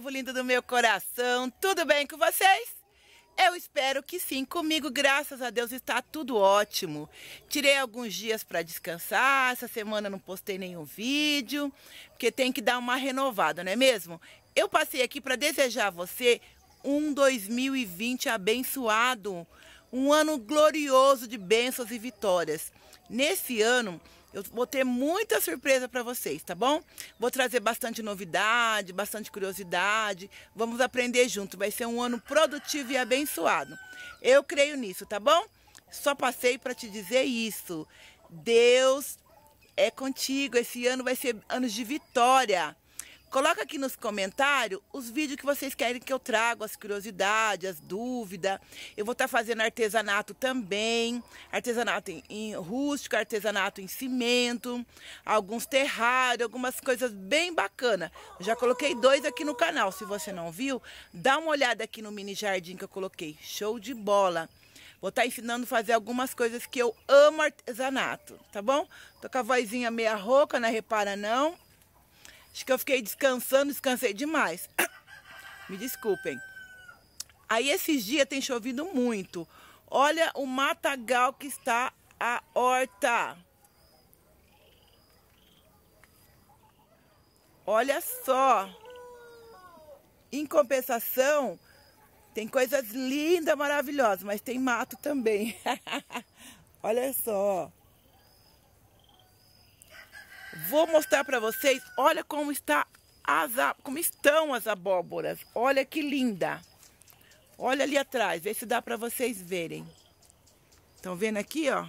povo lindo do meu coração, tudo bem com vocês? Eu espero que sim. Comigo, graças a Deus, está tudo ótimo. Tirei alguns dias para descansar. Essa semana não postei nenhum vídeo, porque tem que dar uma renovada, não é mesmo? Eu passei aqui para desejar a você um 2020 abençoado, um ano glorioso de bênçãos e vitórias. Nesse ano, eu vou ter muita surpresa para vocês, tá bom? Vou trazer bastante novidade, bastante curiosidade. Vamos aprender junto. Vai ser um ano produtivo e abençoado. Eu creio nisso, tá bom? Só passei para te dizer isso. Deus é contigo. Esse ano vai ser anos de vitória. Coloca aqui nos comentários os vídeos que vocês querem que eu traga, as curiosidades, as dúvidas. Eu vou estar tá fazendo artesanato também, artesanato em, em, rústico, artesanato em cimento, alguns terrários, algumas coisas bem bacanas. Já coloquei dois aqui no canal, se você não viu, dá uma olhada aqui no mini jardim que eu coloquei. Show de bola! Vou estar tá ensinando a fazer algumas coisas que eu amo artesanato, tá bom? Tô com a vozinha meia rouca, não né? repara não. Acho que eu fiquei descansando, descansei demais. Me desculpem. Aí esses dias tem chovido muito. Olha o matagal que está a horta. Olha só. Em compensação, tem coisas lindas, maravilhosas, mas tem mato também. Olha só. Vou mostrar para vocês, olha como está as como estão as abóboras. Olha que linda. Olha ali atrás, vê se dá para vocês verem. Estão vendo aqui, ó?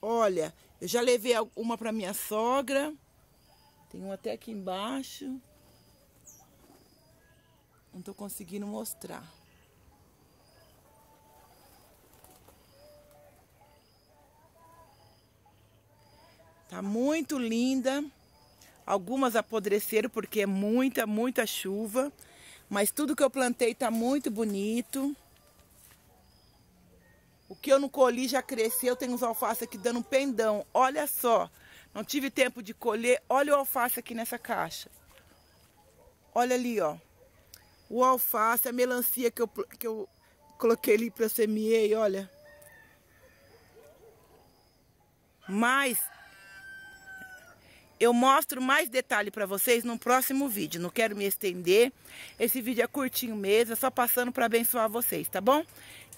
Olha, eu já levei uma para minha sogra. Tem um até aqui embaixo. Não estou conseguindo mostrar. Tá muito linda. Algumas apodreceram porque é muita, muita chuva. Mas tudo que eu plantei tá muito bonito. O que eu não colhi já cresceu. Tem uns alfaces aqui dando um pendão. Olha só. Não tive tempo de colher. Olha o alface aqui nessa caixa. Olha ali, ó. O alface, a melancia que eu, que eu coloquei ali para semear olha. Mas eu mostro mais detalhe para vocês no próximo vídeo. Não quero me estender. Esse vídeo é curtinho mesmo, é só passando para abençoar vocês, tá bom?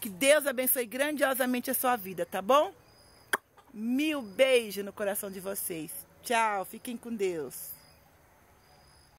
Que Deus abençoe grandiosamente a sua vida, tá bom? Mil beijos no coração de vocês. Tchau, fiquem com Deus.